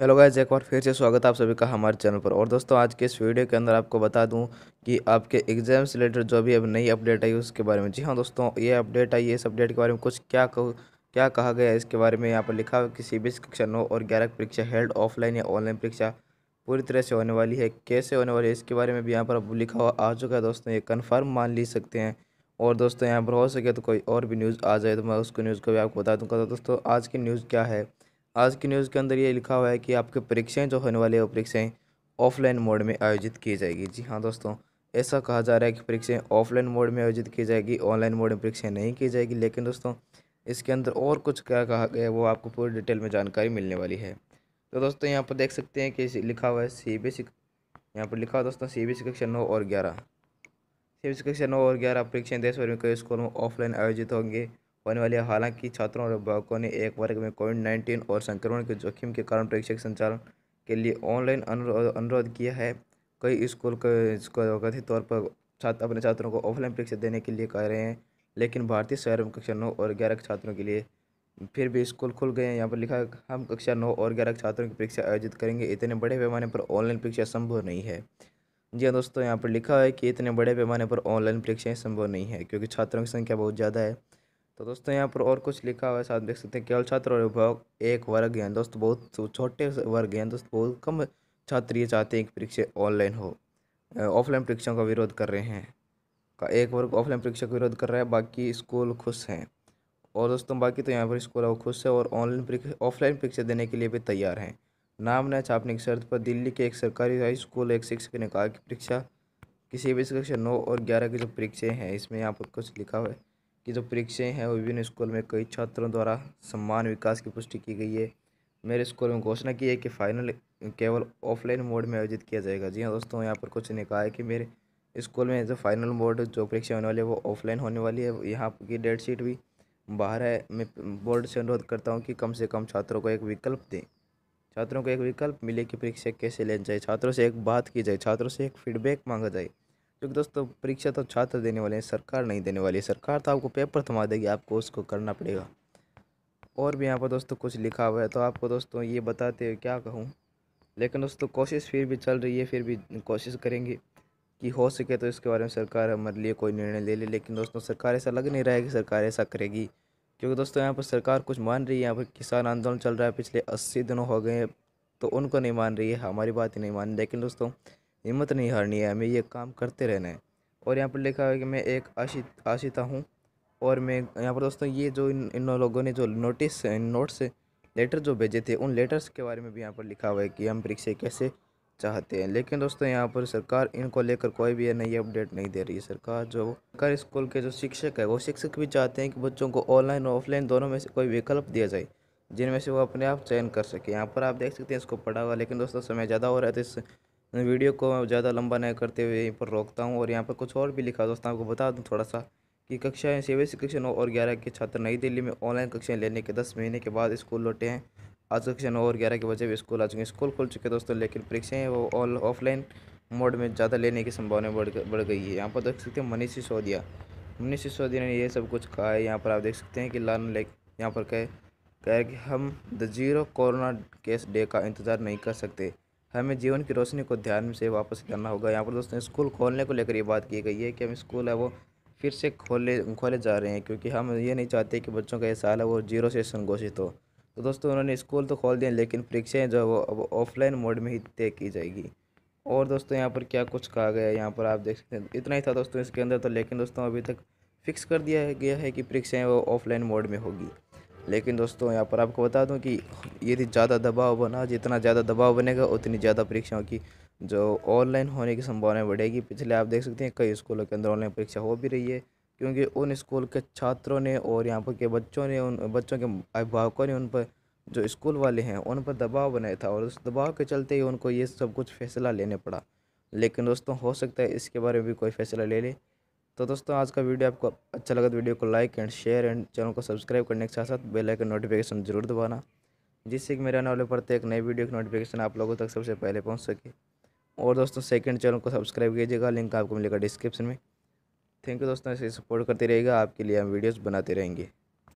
hello guys एक बार फिर से स्वागत आप सभी का हमारे चैनल पर और दोस्तों आज के इस वीडियो के अंदर आपको बता दूं कि आपके एग्जाम से रिलेटेड जो भी अब नई अपडेट आई उसके बारे में जी हाँ दोस्तों ये अपडेट आई है इस अपडेट के बारे में कुछ क्या कह, क्या कहा गया है इसके बारे में यहाँ पर लिखा हुआ कि सी बी कक्षा नौ और ग्यारह की परीक्षा हेल्ड ऑफलाइन या ऑनलाइन परीक्षा पूरी तरह से होने वाली है कैसे होने वाली है इसके बारे में भी यहाँ पर अब लिखा हुआ आ चुका है दोस्तों ये कन्फर्म मान ली सकते हैं और दोस्तों यहाँ पर हो सके तो कोई और भी न्यूज़ आ जाए तो मैं उसको न्यूज़ को भी आपको बता दूँगा तो दोस्तों आज की न्यूज़ क्या है आज की न्यूज़ के अंदर ये लिखा हुआ है कि आपके परीक्षाएं जो होने वाली है वो परीक्षाएँ ऑफलाइन मोड में आयोजित की जाएगी जी हाँ दोस्तों ऐसा कहा जा रहा है कि परीक्षाएं ऑफलाइन मोड में आयोजित की जाएगी ऑनलाइन मोड में परीक्षाएं नहीं की जाएगी लेकिन दोस्तों इसके अंदर और कुछ क्या कहा गया वो आपको पूरी डिटेल में जानकारी मिलने वाली है तो दोस्तों यहाँ पर देख सकते हैं कि लिखा हुआ है सी बी सी यहाँ पर लिखा हुआ दोस्तों सी बी सी कक्षा नौ और ग्यारह सी बी सी कक्षा नौ और ग्यारह परीक्षाएँ देश भर में कई स्कूलों में ऑफलाइन आयोजित होंगे होने वाली है हालांकि छात्रों और अभिभावकों ने एक वर्ग में कोविड नाइन्टीन और संक्रमण के जोखिम के कारण परीक्षा के संचालन के लिए ऑनलाइन अनुरोध किया है कई स्कूल कथित तौर पर छात्र अपने छात्रों को ऑफलाइन परीक्षा देने के लिए कह रहे हैं लेकिन भारतीय शहर में कक्षा नौ और ग्यारह के छात्रों के लिए फिर भी स्कूल खुल गए हैं यहाँ पर लिखा है हम कक्षा नौ और ग्यारह छात्रों की परीक्षा आयोजित करेंगे इतने बड़े पैमाने पर ऑनलाइन परीक्षा संभव नहीं है जी हाँ दोस्तों यहाँ पर लिखा है कि इतने बड़े पैमाने पर ऑनलाइन परीक्षाएँ संभव नहीं है क्योंकि छात्रों की संख्या बहुत ज़्यादा है तो दोस्तों यहाँ पर और कुछ लिखा हुआ है साथ देख सकते हैं केवल छात्र और अभिभावक एक वर्ग हैं दोस्तों बहुत छोटे वर्ग हैं दोस्तों बहुत कम छात्र ये चाहते हैं कि परीक्षा ऑनलाइन हो ऑफलाइन परीक्षाओं का विरोध कर रहे हैं का एक वर्ग ऑफलाइन परीक्षा का विरोध कर रहा है बाकी स्कूल खुश हैं और दोस्तों बाकी तो यहाँ पर स्कूल वो खुश है और ऑनलाइन परीक्षा ऑफलाइन परीक्षा देने के लिए भी तैयार हैं नाम न छापने की शर्त पर दिल्ली के एक सरकारी हाई स्कूल एक शिक्षक ने कहा कि परीक्षा किसी भी कक्षा नौ और ग्यारह की जो परीक्षाएँ हैं इसमें यहाँ पर कुछ लिखा हुआ है की जो परीक्षाएँ हैं विभिन्न स्कूल में कई छात्रों द्वारा सम्मान विकास की पुष्टि की गई है मेरे स्कूल में घोषणा की है कि फाइनल केवल ऑफलाइन मोड में आयोजित किया जाएगा जी हाँ दोस्तों यहाँ पर कुछ ने कहा है कि मेरे स्कूल में जो फाइनल मोड जो परीक्षा होने वाली है वो ऑफलाइन होने वाली है यहाँ की डेट शीट भी बाहर है मैं बोर्ड से अनुरोध करता हूँ कि कम से कम छात्रों को एक विकल्प दें छात्रों को एक विकल्प मिले कि परीक्षा कैसे लेनी चाहिए छात्रों से एक बात की जाए छात्रों से एक फीडबैक मांगा जाए क्योंकि दोस्तों परीक्षा तो छात्र देने वाले हैं सरकार नहीं देने वाली है सरकार तो आपको पेपर थमा देगी आपको उसको करना पड़ेगा और भी यहाँ पर दोस्तों कुछ लिखा हुआ है तो आपको दोस्तों ये बताते हुए क्या कहूँ लेकिन दोस्तों कोशिश फिर भी चल रही है फिर भी कोशिश करेंगे कि हो सके तो इसके बारे में सरकार हमारे लिए कोई निर्णय ले ले लेकिन दोस्तों सरकार ऐसा लग नहीं रहा है कि सरकार ऐसा करेगी क्योंकि दोस्तों यहाँ पर सरकार कुछ मान रही है यहाँ पर किसान आंदोलन चल रहा है पिछले अस्सी दिनों हो गए तो उनको नहीं मान रही है हमारी बात ही नहीं मान लेकिन दोस्तों हिम्मत नहीं हारनी है हमें ये काम करते रहना है और यहाँ पर लिखा है कि मैं एक आशित आशिता हूँ और मैं यहाँ पर दोस्तों ये जो इन इन लोगों ने जो नोटिस नोट्स लेटर जो भेजे थे उन लेटर्स के बारे में भी यहाँ पर लिखा हुआ है कि हम परीक्षा कैसे चाहते हैं लेकिन दोस्तों यहाँ पर सरकार इनको लेकर कोई भी नई अपडेट नहीं दे रही है सरकार जो सरकार स्कूल के जो शिक्षक है वो शिक्षक भी चाहते हैं कि बच्चों को ऑनलाइन और ऑफलाइन दोनों में से कोई विकल्प दिया जाए जिनमें से वो अपने आप चयन कर सके यहाँ पर आप देख सकते हैं इसको पढ़ा हुआ लेकिन दोस्तों समय ज़्यादा हो रहा है तो इस वीडियो को ज़्यादा लंबा नहीं करते हुए यहीं पर रोकता हूँ और यहाँ पर कुछ और भी लिखा दोस्तों आपको बता दूँ थोड़ा सा कि कक्षाएँ सेवे से कक्षा नौ और ग्यारह के छात्र नई दिल्ली में ऑनलाइन कक्षाएँ लेने के दस महीने के बाद स्कूल लौटे हैं आज कक्षा नौ और ग्यारह के बजे भी स्कूल आ चुके हैं स्कूल खुल चुके हैं दोस्तों लेकिन परीक्षाएँ वो ऑल ऑफलाइन मोड में ज़्यादा लेने की संभावना बढ़ बढ़ गई है यहाँ पर देख सकते हैं मनीष सिसोदिया मनीष सिसोदिया ने ये सब कुछ कहा है यहाँ पर आप देख सकते हैं कि लाल लेक यहाँ पर कहे कहे कि हम the zero corona case day का इंतज़ार नहीं कर सकते हमें जीवन की रोशनी को ध्यान से वापस करना होगा यहाँ पर दोस्तों स्कूल खोलने को लेकर ये बात की गई है कि हम स्कूल है वो फिर से खोले खोले जा रहे हैं क्योंकि हम ये नहीं चाहते कि बच्चों का ये साल है वो जीरो सेशन घोषित हो तो दोस्तों उन्होंने स्कूल तो खोल दिए लेकिन परीक्षाएँ जो है वो अब ऑफलाइन मोड में ही तय की जाएगी और दोस्तों यहाँ पर क्या कुछ कहा गया है यहाँ पर आप देख सकते हैं इतना ही था दोस्तों इसके अंदर तो लेकिन दोस्तों अभी तक फिक्स कर दिया गया है कि परीक्षाएँ वो ऑफलाइन मोड में होगी लेकिन दोस्तों यहाँ पर आपको बता दूँ कि यदि ज़्यादा दबाव बना जितना ज़्यादा दबाव बनेगा उतनी ज़्यादा परीक्षाओं की जो ऑनलाइन होने की संभावना बढ़ेगी पिछले आप देख सकते हैं कई स्कूलों के अंदर ऑनलाइन परीक्षा हो भी रही है क्योंकि उन स्कूल के छात्रों ने और यहाँ पर के बच्चों ने उन बच्चों के अभिभावकों ने उन पर जो स्कूल वाले हैं उन पर दबाव बनाया था और उस दबाव के चलते ही उनको ये सब कुछ फैसला लेने पड़ा लेकिन दोस्तों हो सकता है इसके बारे में भी कोई फैसला ले ले तो दोस्तों आज का वीडियो आपको अच्छा लगा तो वीडियो को like and share and channel को सब्सक्राइब करने के साथ साथ बेल आइकन नोटिफिकेशन जरूर दबाना जिससे कि मेरे आने वाले प्रत्येक नए वीडियो की नोटिफिकेशन आप लोगों तक सबसे पहले पहुँच सके और दोस्तों सेकेंड चैनल को सब्सक्राइब कीजिएगा लिंक आपको मिलेगा डिस्क्रिप्शन में थैंक यू दोस्तों ऐसे सपोर्ट करते रहेगा आपके लिए हम वीडियोज़ बनाते रहेंगे